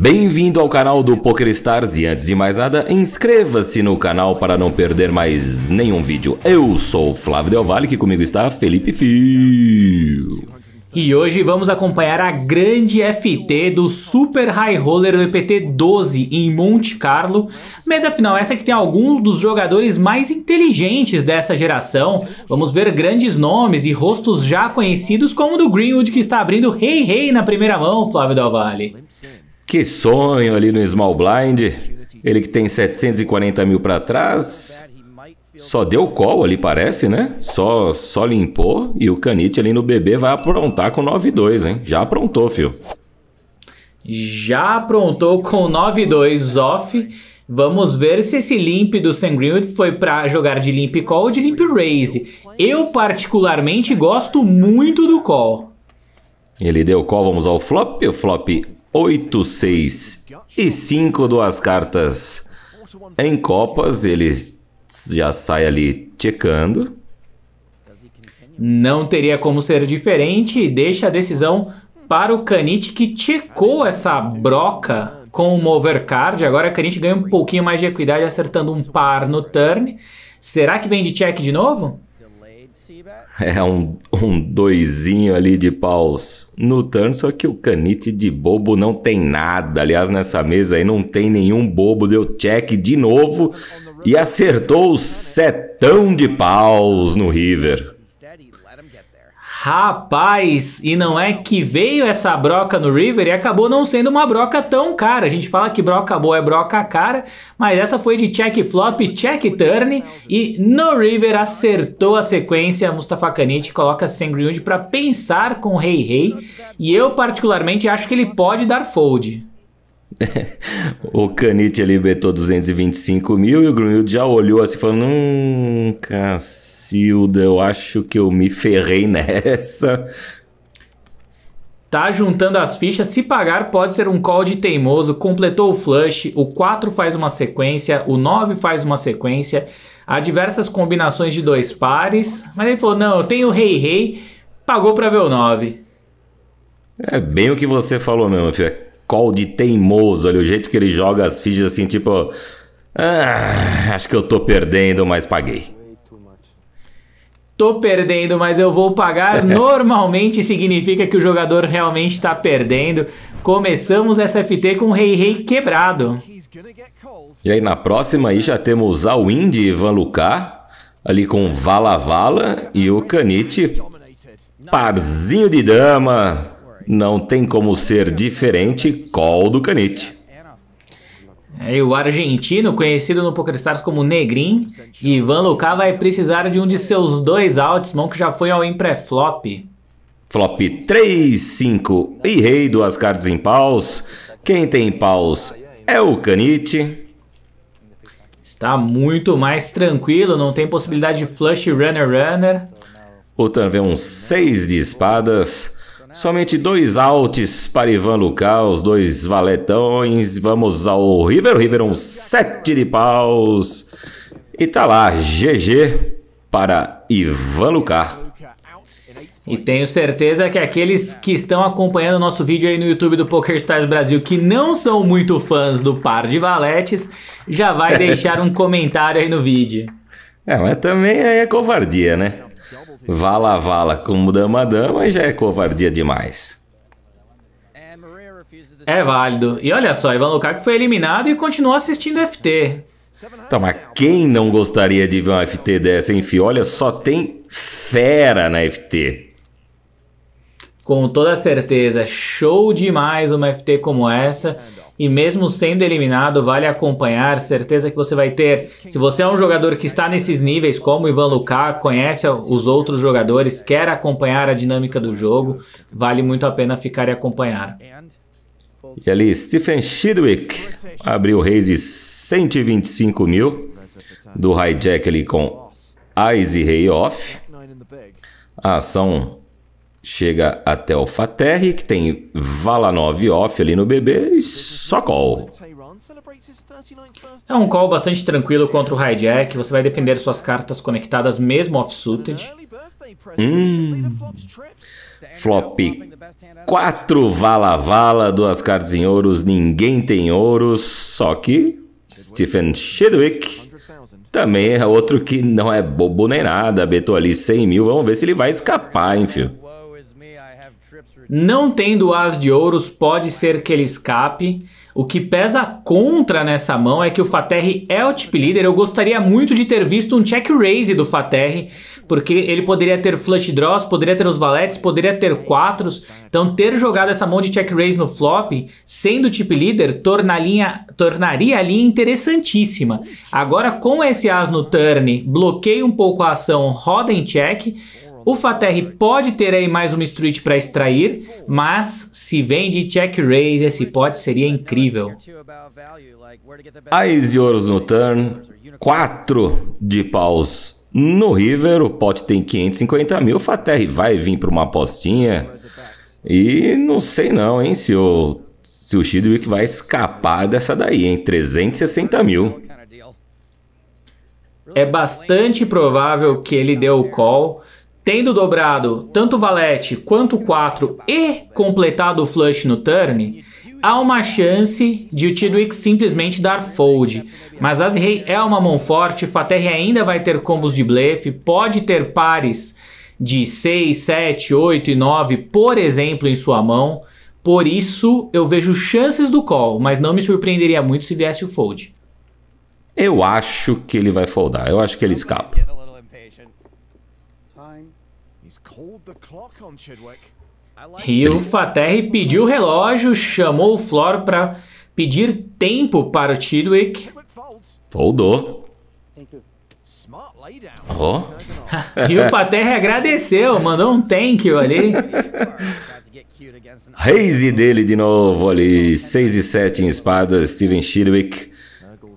Bem-vindo ao canal do PokerStars e antes de mais nada, inscreva-se no canal para não perder mais nenhum vídeo. Eu sou o Flávio Del Valle, que comigo está Felipe Fio. E hoje vamos acompanhar a grande FT do Super High Roller EPT 12 em Monte Carlo, mas afinal essa que tem alguns dos jogadores mais inteligentes dessa geração. Vamos ver grandes nomes e rostos já conhecidos como o do Greenwood que está abrindo rei hey, rei hey, na primeira mão, Flávio Del Valle. Que sonho ali no Small Blind. Ele que tem 740 mil para trás, só deu call ali, parece, né? Só, só limpou e o Canite ali no bebê vai aprontar com 9-2, hein? Já aprontou, fio. Já aprontou com 9-2 off. Vamos ver se esse limp do Sam Greenwood foi pra jogar de limp call ou de limp raise. Eu particularmente gosto muito do call. Ele deu call, vamos ao flop. O flop 8, 6 e 5, duas cartas em copas. Ele já sai ali checando. Não teria como ser diferente e deixa a decisão para o Kanit que checou essa broca com uma overcard. Agora o Kanit ganha um pouquinho mais de equidade acertando um par no turn. Será que vem de check de novo? É um, um doisinho ali de paus no turn, só que o canite de bobo não tem nada. Aliás, nessa mesa aí não tem nenhum bobo. Deu check de novo e acertou o setão de paus no River. Rapaz, e não é que veio essa broca no River e acabou não sendo uma broca tão cara. A gente fala que broca boa é broca cara, mas essa foi de check flop, check turn e no River acertou a sequência. Mustafa Kanit coloca Sangriund para pensar com o Rei Rei e eu particularmente acho que ele pode dar fold. o Canite libertou 225 mil e o Grunildo já olhou assim falando: Hum, Cacilda, eu acho que eu me ferrei nessa. Tá juntando as fichas, se pagar pode ser um call de teimoso, completou o flush, o 4 faz uma sequência, o 9 faz uma sequência, há diversas combinações de dois pares, mas ele falou, não, eu tenho rei-rei, pagou pra ver o 9. É bem o que você falou mesmo, filho call de teimoso olha o jeito que ele joga as fichas assim, tipo. Ah, acho que eu tô perdendo, mas paguei. Tô perdendo, mas eu vou pagar. Normalmente significa que o jogador realmente está perdendo. Começamos essa FT com o Rei Rei quebrado. E aí na próxima aí já temos a Windy e Ivan Lucá, ali com Vala Vala e o Canite. Parzinho de dama, não tem como ser diferente Col do Canite. É, e o argentino, conhecido no PokerStars como Negrin, Ivan Lucá vai precisar de um de seus dois outs, mão que já foi ao pré-flop. Flop 3, 5 e rei, duas cartas em paus. Quem tem paus é o Canite. Está muito mais tranquilo, não tem possibilidade de flush runner-runner. O Tan vê um 6 de espadas. Né? Somente dois altos para Ivan os dois valetões. Vamos ao River. River, um sete de paus. E tá lá, GG para Ivan Lucar. E tenho certeza que aqueles que estão acompanhando o nosso vídeo aí no YouTube do PokerStars Brasil, que não são muito fãs do par de valetes, já vai deixar um comentário aí no vídeo. É, mas também é covardia, né? Vala vala como dama dama já é covardia demais. É válido. E olha só, Ivan Lukaku foi eliminado e continuou assistindo FT. Tá, mas quem não gostaria de ver uma FT dessa, enfim, olha, só tem fera na FT. Com toda certeza, show demais uma FT como essa e mesmo sendo eliminado, vale acompanhar, certeza que você vai ter. Se você é um jogador que está nesses níveis, como o Ivan Lukaku, conhece os outros jogadores, quer acompanhar a dinâmica do jogo, vale muito a pena ficar e acompanhar. E ali, Stephen Chidwick abriu o raise 125 mil do hijack ali com Ice Rei Off. A ação chega até o Faterre, que tem Vala 9 off ali no bebê e só call. É um call bastante tranquilo contra o Hijack, você vai defender suas cartas conectadas mesmo off-suited. Hum. Flop 4 vala-vala, duas cartas em ouros, ninguém tem ouros, só que Stephen Chidwick também é outro que não é bobo nem nada, betou ali 100 mil, vamos ver se ele vai escapar, hein, filho. Não tendo as de ouros, pode ser que ele escape. O que pesa contra nessa mão é que o Faterri é o tip leader. Eu gostaria muito de ter visto um check raise do Faterri, porque ele poderia ter flush draws, poderia ter os valetes, poderia ter quatro. Então ter jogado essa mão de check raise no flop, sendo tip leader, linha tornaria a linha interessantíssima. Agora com esse as no turn, bloqueia um pouco a ação, roda em check, o Faterre pode ter aí mais uma street para extrair, mas se vem de check raise, esse pot seria incrível. Ais de ouros no turn, 4 de paus no river, o pot tem 550 mil, o Faterre vai vir para uma apostinha. E não sei não, hein, se o, se o Chidwick vai escapar dessa daí, hein, 360 mil. É bastante provável que ele deu o call, Tendo dobrado tanto o valete quanto o 4 e completado o flush no turn, há uma chance de o Chidwick simplesmente dar fold. Mas as rei é uma mão forte, Faterre ainda vai ter combos de blefe, pode ter pares de 6, 7, 8 e 9, por exemplo, em sua mão. Por isso, eu vejo chances do call, mas não me surpreenderia muito se viesse o fold. Eu acho que ele vai foldar, eu acho que ele escapa. Rio Faterre pediu o relógio, chamou o Flor para pedir tempo para o Chidwick. Foldou. Oh. Rio Faterre agradeceu, mandou um thank you ali. Raise dele de novo ali, 6 e 7 em espada, Steven Chidwick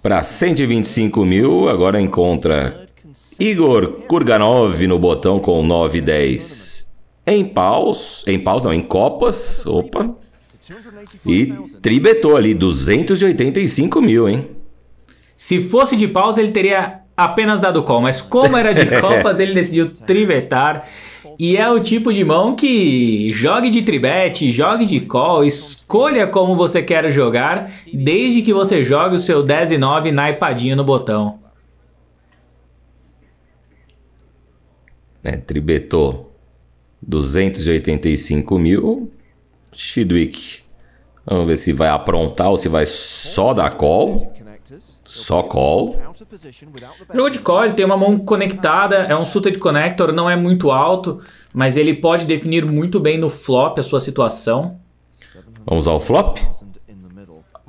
para 125 mil, agora encontra Igor Kurganov no botão com 9 e 10. Em paus, em paus não, em copas, opa. E tribetou ali, 285 mil, hein? Se fosse de paus, ele teria apenas dado call, mas como era de copas, ele decidiu tribetar. E é o tipo de mão que jogue de tribete, jogue de call, escolha como você quer jogar, desde que você jogue o seu 10 e 9 naipadinho no botão. né, tribetou 285 mil. Chidwick, vamos ver se vai aprontar ou se vai só dar call. Só call. Jogou de call, ele tem uma mão conectada, é um suited connector, não é muito alto, mas ele pode definir muito bem no flop a sua situação. Vamos ao flop?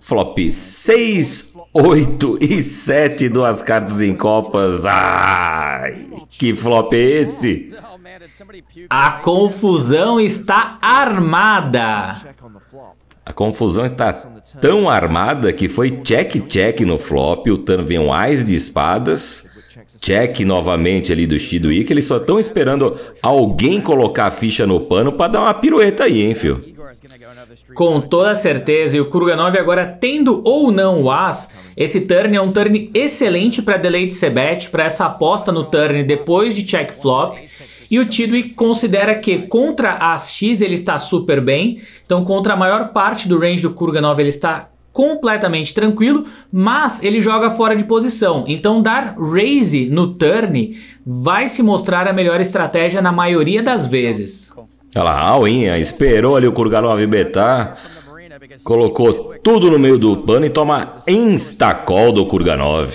Flop 6, 8 e 7, duas cartas em copas. Ai, que flop é esse? A confusão está armada. A confusão está tão armada que foi check-check no flop. O turn vem um ás de espadas. Check novamente ali do Shido que Eles só estão esperando alguém colocar a ficha no pano para dar uma pirueta aí, hein, filho? Com toda certeza, e o Kurganov agora tendo ou não o As, esse turn é um turn excelente para de Sebet, para essa aposta no turn depois de check flop. E o Tidwick considera que contra As X ele está super bem, então contra a maior parte do range do Kurganov ele está completamente tranquilo, mas ele joga fora de posição. Então dar raise no turn vai se mostrar a melhor estratégia na maioria das vezes. Olha lá, Alwinha, esperou ali o Kurganov betar, colocou tudo no meio do pano e toma instacol do Kurganov.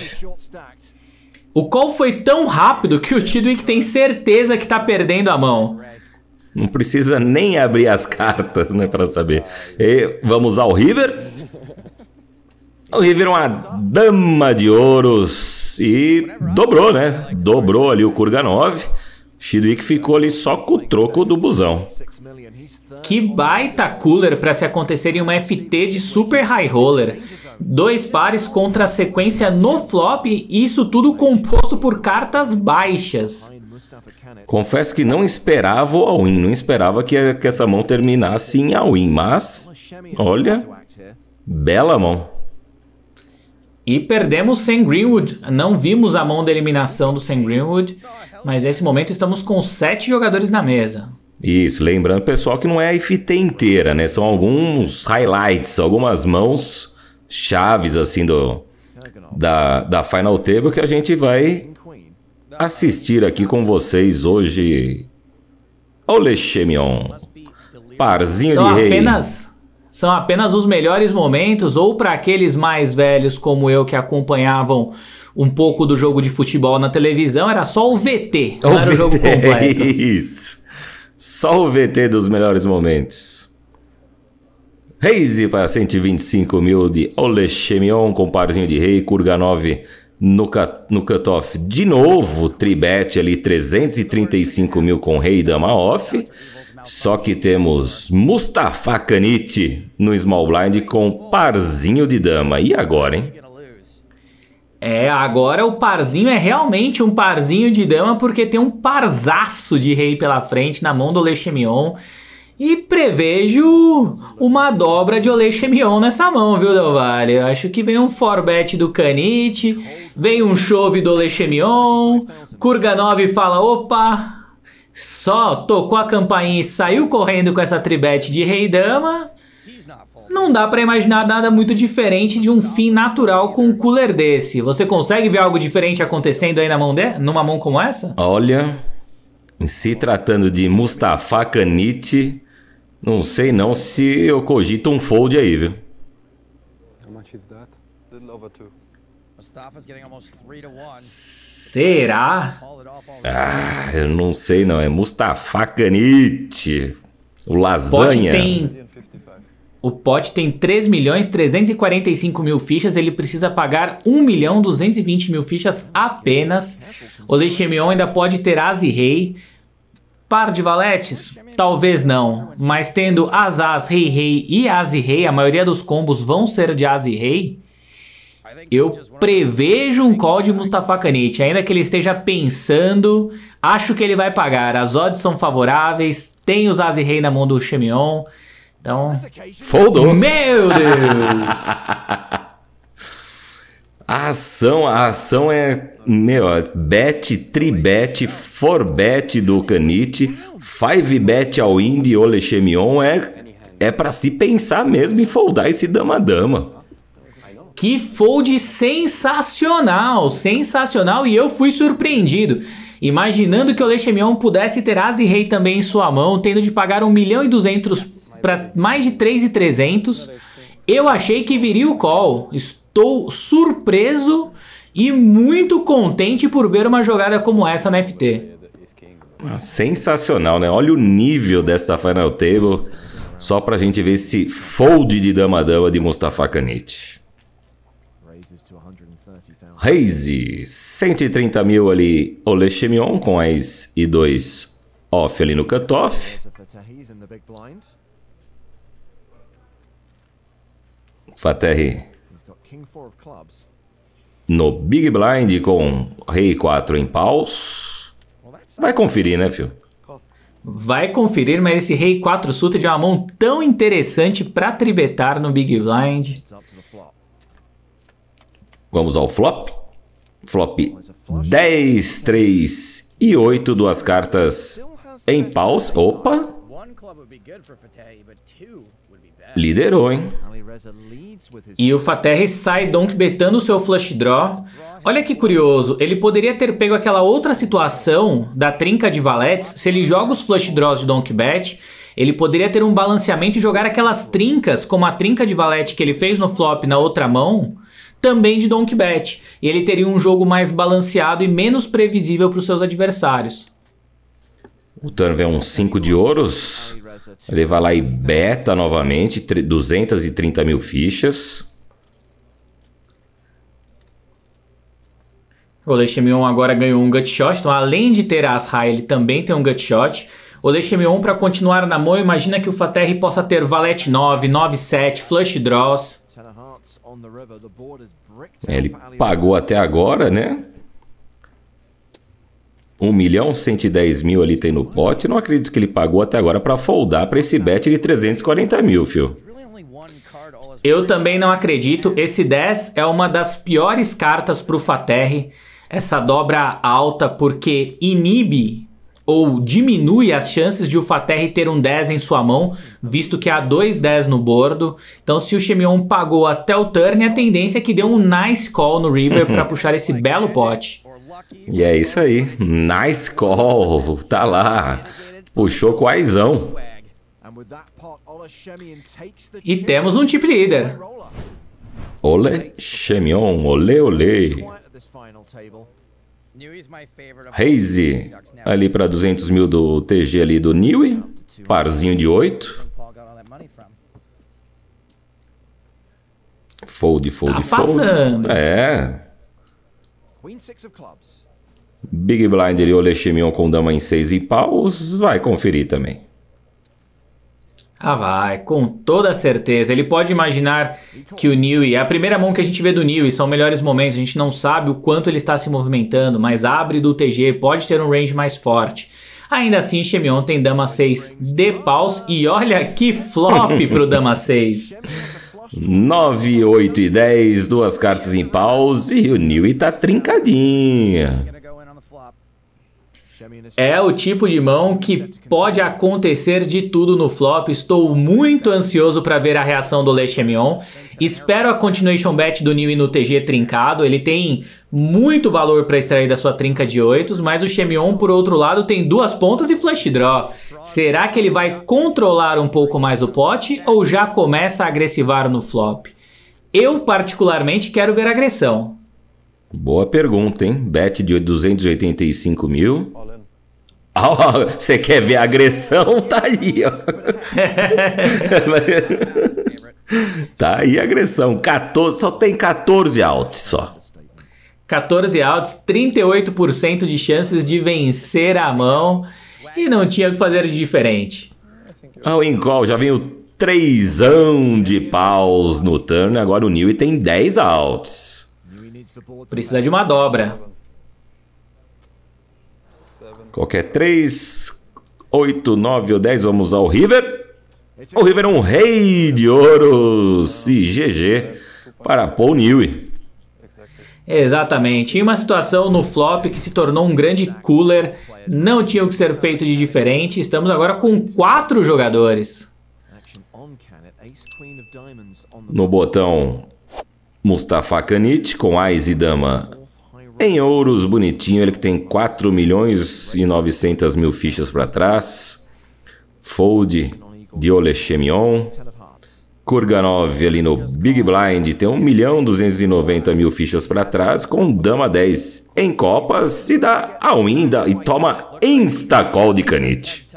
O call foi tão rápido que o Tidwink tem certeza que tá perdendo a mão. Não precisa nem abrir as cartas, né, para saber. E vamos ao River. O River é uma dama de ouros e dobrou, né? Dobrou ali o Kurganov. Chidwick ficou ali só com o troco do busão. Que baita cooler para se acontecer em uma FT de super high roller. Dois pares contra a sequência no flop e isso tudo composto por cartas baixas. Confesso que não esperava o all-in, não esperava que, que essa mão terminasse em all-in, mas olha, bela mão. E perdemos Sam Greenwood, não vimos a mão da eliminação do Sam Greenwood. Então, Mas nesse momento estamos com sete jogadores na mesa. Isso, lembrando pessoal que não é a FT inteira, né? São alguns highlights, algumas mãos chaves assim do da, da Final Table que a gente vai assistir aqui com vocês hoje. Ole Chemion, parzinho são de apenas, rei. São apenas os melhores momentos, ou para aqueles mais velhos como eu que acompanhavam um pouco do jogo de futebol na televisão, era só o VT, não o era VT, o jogo completo. Isso. Só o VT dos melhores momentos. Reise para 125 mil de Olechemion com parzinho de rei, Kurganov no, cut, no cutoff de novo, Tribet ali 335 mil com rei e dama off. Só que temos Mustafa Kanit no small blind com parzinho de dama. E agora, hein? É, agora o parzinho é realmente um parzinho de dama, porque tem um parzaço de rei pela frente na mão do Lechemion E prevejo uma dobra de Olexemion nessa mão, viu, Del Valle? Eu acho que vem um forbet do Canite, vem um chove do Olexemion, Kurganov fala, opa, só tocou a campainha e saiu correndo com essa tribete de rei dama não dá para imaginar nada muito diferente de um fim natural com um cooler desse. Você consegue ver algo diferente acontecendo aí na mão de, numa mão como essa? Olha, se tratando de Mustafa Kanit, não sei não se eu cogito um fold aí, viu? É Será? Ah, eu não sei não, é Mustafa Kanit, o lasanha. Pode, o pote tem 3 milhões 345 mil fichas, ele precisa pagar 1 milhão 220 mil fichas apenas. O Leishemion ainda pode ter As e Rei. Par de valetes? Talvez não, mas tendo Asas, Rei, Rei e As e Rei, a maioria dos combos vão ser de As e Rei. Eu prevejo um call de Mustafa Kanit, ainda que ele esteja pensando, acho que ele vai pagar. As odds são favoráveis, tem os As e Rei na mão do Shemion. Então. É Foldou! Meu Deus! a ação, a ação é, meu, é bet, tribet, forbet do Canite, five bet ao Indy e é, é para se pensar mesmo em foldar esse dama-dama. Que fold sensacional, sensacional e eu fui surpreendido. Imaginando que o Lechemion pudesse ter as e rei também em sua mão, tendo de pagar 1 milhão e 200 para mais de 3,300. Eu achei que viria o call. Estou surpreso e muito contente por ver uma jogada como essa na FT. Ah, sensacional, né? Olha o nível dessa Final Table. Só para a gente ver esse fold de dama-dama de Mustafa Kanit. Raise, 130 mil ali, Ole com as e 2 off ali no cutoff. Fateh no Big Blind com Rei 4 em paus. Vai conferir, né, filho? Vai conferir, mas esse Rei 4 suited de uma mão tão interessante para tribetar no Big Blind. Vamos ao flop. Flop 10, 3 e 8, duas cartas em paus. Opa! Liderou, hein? E o Faterre sai donkbetando o seu flush draw. Olha que curioso, ele poderia ter pego aquela outra situação da trinca de valetes, se ele joga os flush draws de bet, ele poderia ter um balanceamento e jogar aquelas trincas, como a trinca de valete que ele fez no flop na outra mão, também de bet. E ele teria um jogo mais balanceado e menos previsível para os seus adversários. O turn vem um 5 de ouros. Ele vai lá e beta novamente, 230 mil fichas. O Leishmanion agora ganhou um Gutshot, então além de ter as Rai, ele também tem um Gutshot. O Leishmanion, para continuar na mão, imagina que o Faterre possa ter Valete 9, 9, 7, Flush Draws. É, ele pagou até agora, né? 1 milhão 110 mil ali tem no pote. Não acredito que ele pagou até agora para foldar para esse bet de 340 mil, fio. Eu também não acredito. Esse 10 é uma das piores cartas para o Faterre. Essa dobra alta porque inibe ou diminui as chances de o Faterre ter um 10 em sua mão, visto que há dois 10 no bordo. Então, se o Chemion pagou até o turn, a tendência é que dê um nice call no river para puxar esse belo pote. E é isso aí. Nice call. Tá lá. Puxou quaisão. E temos um tip líder. Ole Chemion, ole ole. Raze ali para 200 mil do TG ali do Newey. Parzinho de 8. Fold, fold, tá fold. Passando. É. Big Blind e o Lechimion com dama em 6 e paus, vai conferir também. Ah, vai, com toda certeza. Ele pode imaginar que o Newey, a primeira mão que a gente vê do Newey, são melhores momentos, a gente não sabe o quanto ele está se movimentando, mas abre do TG, pode ter um range mais forte. Ainda assim, Xemion tem dama 6 de paus e olha que flop pro dama 6. 9, 8 e 10, duas cartas em pause e o Nil tá trincadinha. É o tipo de mão que pode acontecer de tudo no flop. Estou muito ansioso para ver a reação do Lechemion. Espero a continuation bet do New no TG trincado. Ele tem muito valor para extrair da sua trinca de oitos, mas o Chemion, por outro lado, tem duas pontas e flash draw. Será que ele vai controlar um pouco mais o pote ou já começa a agressivar no flop? Eu, particularmente, quero ver agressão. Boa pergunta, hein? Bet de 285 mil. Você oh, quer ver a agressão? Tá aí, ó. tá aí a agressão. 14, só tem 14 outs só. 14 outs, 38% de chances de vencer a mão e não tinha o que fazer de diferente. Ah, o Incol já veio trêsão de paus no turno, agora o Newey tem 10 outs. Precisa de uma dobra. Qualquer 3, 8, 9 ou 10, vamos ao River. O River é um rei de ouros e GG para Paul Newey. Exatamente. E uma situação no flop que se tornou um grande cooler. Não tinha o que ser feito de diferente. Estamos agora com quatro jogadores. No botão Mustafa Kanit com Ais e Dama em ouros, bonitinho, ele que tem 4 milhões e 900 mil fichas para trás. Fold de Olechemion. Kurganov ali no Big Blind tem 1 milhão 290 mil fichas para trás com Dama 10 em copas se dá a ainda e toma Instacall de Kanit.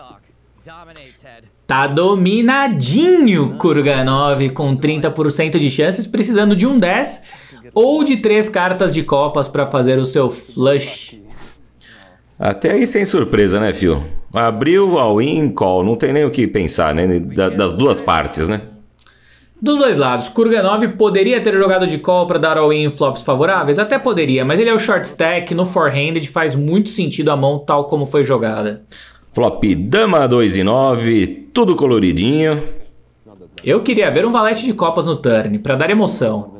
Tá dominadinho Kurganov com 30% de chances, precisando de um 10 ou de três cartas de copas para fazer o seu flush. Até aí sem surpresa, né, Fio? Abriu ao in call, não tem nem o que pensar, né? Da, das duas partes, né? Dos dois lados, Kurganov poderia ter jogado de call para dar all-in em flops favoráveis? Até poderia, mas ele é o short stack, no forehanded faz muito sentido a mão tal como foi jogada. Flop dama 2 e 9, tudo coloridinho. Eu queria ver um valete de copas no turn, para dar emoção.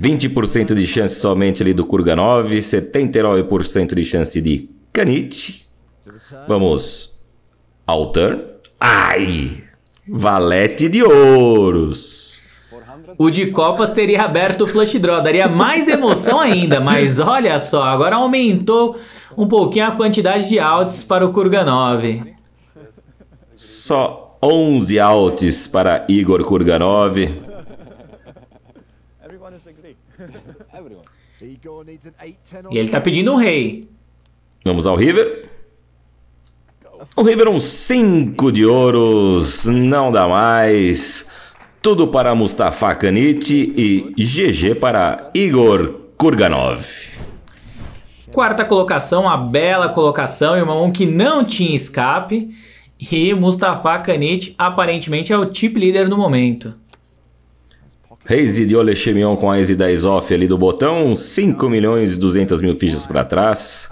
20% de chance somente ali do Kurganov, 79% de chance de Kanit. Vamos ao turn. Ai! Valete de ouros. O de copas teria aberto o flush draw, daria mais emoção ainda, mas olha só, agora aumentou um pouquinho a quantidade de outs para o Kurganov. Só 11 outs para Igor Kurganov. E ele tá pedindo um rei. Vamos ao River. O River, um 5 de ouros, não dá mais. Tudo para Mustafa Kanit e GG para Igor Kurganov. Quarta colocação, uma bela colocação e uma mão que não tinha escape. E Mustafa Kanit aparentemente é o tip líder no momento. Raze de Ole Chemion com Ace 10 off ali do botão. 5 milhões e 200 mil fichas para trás.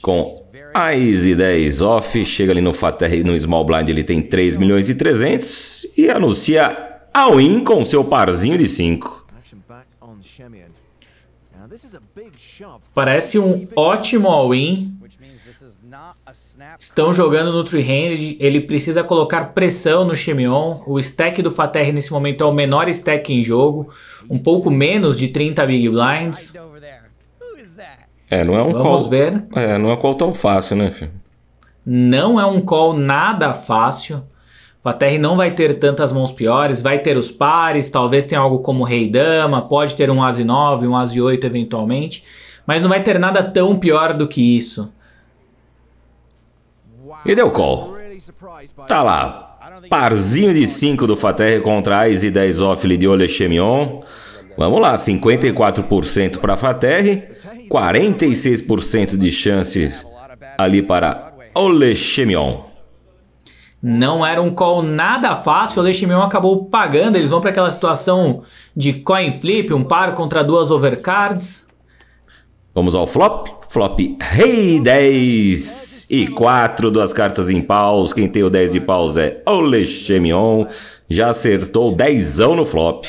Com a Ace 10 off. Chega ali no Fater, no Small Blind ele tem 3 milhões e 300. E anuncia all-in com seu parzinho de 5. Parece um ótimo all-in Estão jogando no three-handed, ele precisa colocar pressão no Shimion. O stack do Faterre nesse momento é o menor stack em jogo, um pouco menos de 30 big blinds. É, não é um Vamos call... ver. É, não é um call tão fácil, né, filho? Não é um call nada fácil. Faterre não vai ter tantas mãos piores, vai ter os pares, talvez tenha algo como rei dama, pode ter um as 9, um as 8 eventualmente, mas não vai ter nada tão pior do que isso e deu call. Tá lá, parzinho de 5 do Faterre contra Ais e 10 off de Olechemion. Vamos lá, 54% para Faterre, 46% de chances ali para Olechemion. Não era um call nada fácil, o Olechemion acabou pagando, eles vão para aquela situação de coin flip, um par contra duas overcards. Vamos ao flop, flop rei hey, 10 e 4, duas cartas em paus. Quem tem o 10 de paus é Olechemion. Já acertou 10 no flop.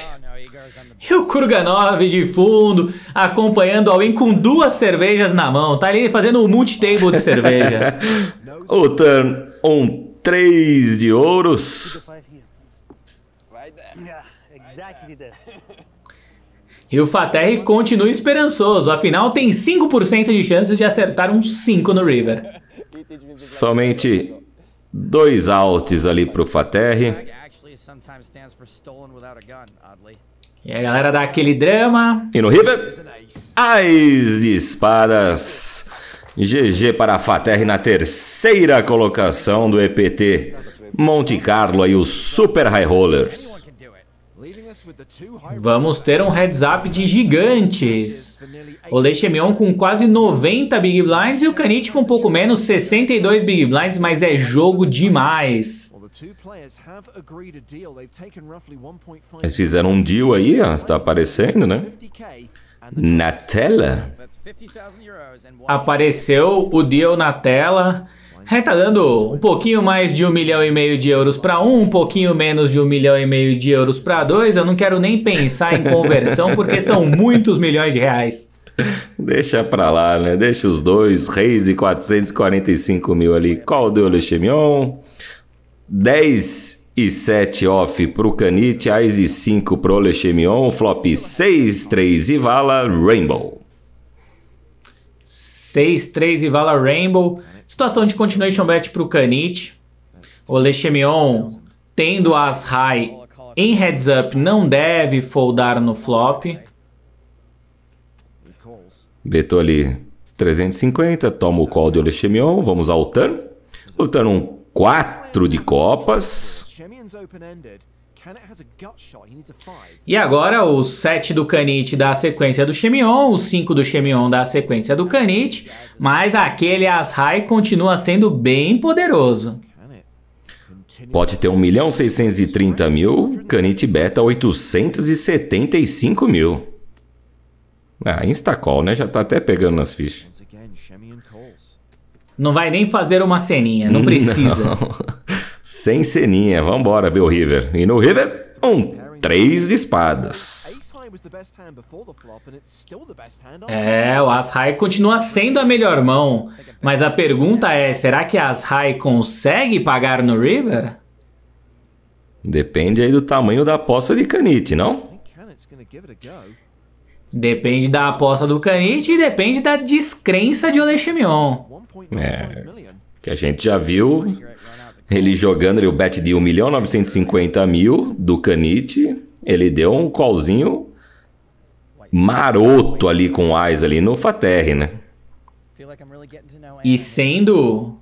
E o Kurganov de fundo, acompanhando alguém com duas cervejas na mão. Tá ali fazendo um multitable de cerveja. o turn um 3 de ouros. E o Faterri continua esperançoso, afinal tem 5% de chances de acertar um 5 no River. Somente dois altos ali para o Faterre. E a galera dá aquele drama. E no River, as espadas. GG para a Faterre na terceira colocação do EPT. Monte Carlo aí, os Super High Rollers. Vamos ter um heads up de gigantes. O Leishemion com quase 90 Big Blinds e o Kanit com um pouco menos, 62 Big Blinds, mas é jogo demais. Eles fizeram um deal aí, ó, está aparecendo, né? Na tela. Apareceu o deal na tela. Arrecadando é, tá um pouquinho mais de um milhão e meio de euros para um, um pouquinho menos de um milhão e meio de euros para dois, eu não quero nem pensar em conversão, porque são muitos milhões de reais. Deixa pra lá, né? Deixa os dois, reis e 445 mil ali. Qual deu Lechemion? 10 e 7 off pro Canite, Ais e 5 pro Lechemion, flop 6, 3 e Vala, Rainbow. 6, 3 e Vala, Rainbow. Situação de continuation bet para o Kanit. O Lechemion, tendo as high em heads up, não deve foldar no flop. Betou ali 350, toma o call de Olechemion, vamos ao turn. O turn um 4 de copas. E agora o 7 do Canite dá a sequência do Shemion, o 5 do Shemion dá a sequência do Canite, mas aquele Ashai continua sendo bem poderoso. Pode ter 1 milhão 630 mil, Canite Beta 875 mil. Ah, Instacall, né? Já tá até pegando nas fichas. Não vai nem fazer uma ceninha, não precisa. Não sem ceninha. Vambora ver o River. E no River, um três de espadas. É, o Ashai continua sendo a melhor mão. Mas a pergunta é, será que a Ashai consegue pagar no River? Depende aí do tamanho da aposta de Canite, não? Depende da aposta do Canite e depende da descrença de Olechimion. É, que a gente já viu ele jogando, ele, o bet de 1 milhão 950 mil do Canite, ele deu um callzinho maroto ali com o Ais ali no Faterre, né? E sendo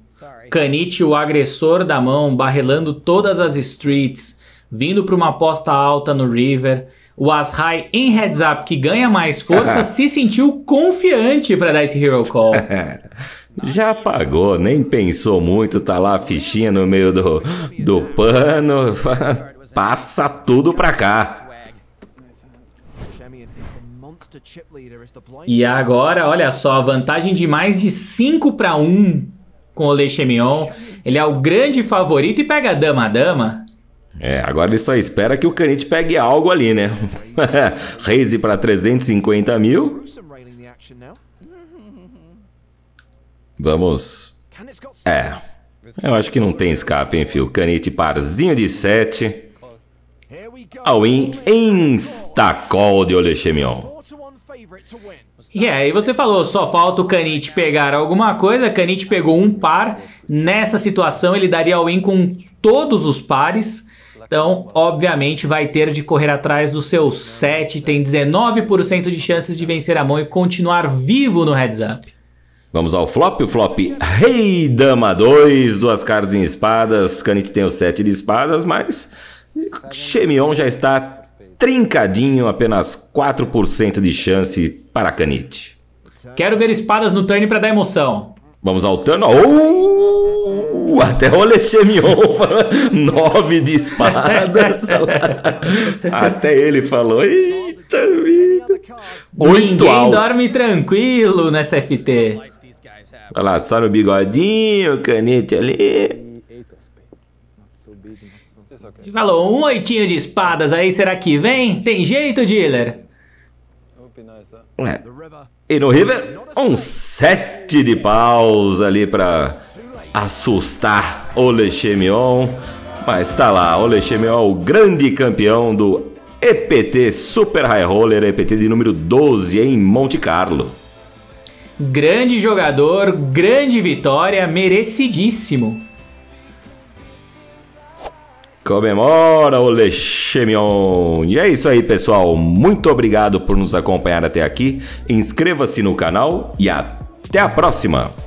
Canite o agressor da mão, barrelando todas as streets, vindo para uma aposta alta no River, o Ashai em heads up que ganha mais força se sentiu confiante para dar esse hero call. já pagou, nem pensou muito, tá lá a fichinha no meio do, do pano, passa tudo pra cá. E agora, olha só, vantagem de mais de 5 para 1 com o Lechemion. Ele é o grande favorito e pega a dama a dama. É, agora ele só espera que o Canite pegue algo ali, né? Raise para 350 mil. Vamos... É. Eu acho que não tem escape, hein, Phil? Canite parzinho de 7. All-in instacol de Olechemion. Yeah, e aí você falou, só falta o Canite pegar alguma coisa. Canite pegou um par. Nessa situação, ele daria all-in com todos os pares. Então, obviamente, vai ter de correr atrás do seu 7. Tem 19% de chances de vencer a mão e continuar vivo no heads up. Vamos ao flop, o flop rei, dama 2, duas cartas em espadas, Canite tem o 7 de espadas, mas Xemion já está trincadinho, apenas 4% de chance para Canite. Quero ver espadas no turn para dar emoção. Vamos ao turn, oh! Até o Lechemion falou 9 de espadas. Até ele falou, eita vida. Oito Ninguém altos. dorme tranquilo nessa FT. É, Olha lá, só no bigodinho, canete ali. E falou, um oitinho de espadas aí, será que vem? Tem jeito, dealer? É. E no River, um sete de paus ali pra assustar o Lechemion. Mas tá lá, o Lechemion, o grande campeão do EPT Super High Roller, EPT de número 12 em Monte Carlo. Grande jogador, grande vitória, merecidíssimo. Comemora o Lexemion! E é isso aí, pessoal. Muito obrigado por nos acompanhar até aqui. Inscreva-se no canal e até a próxima!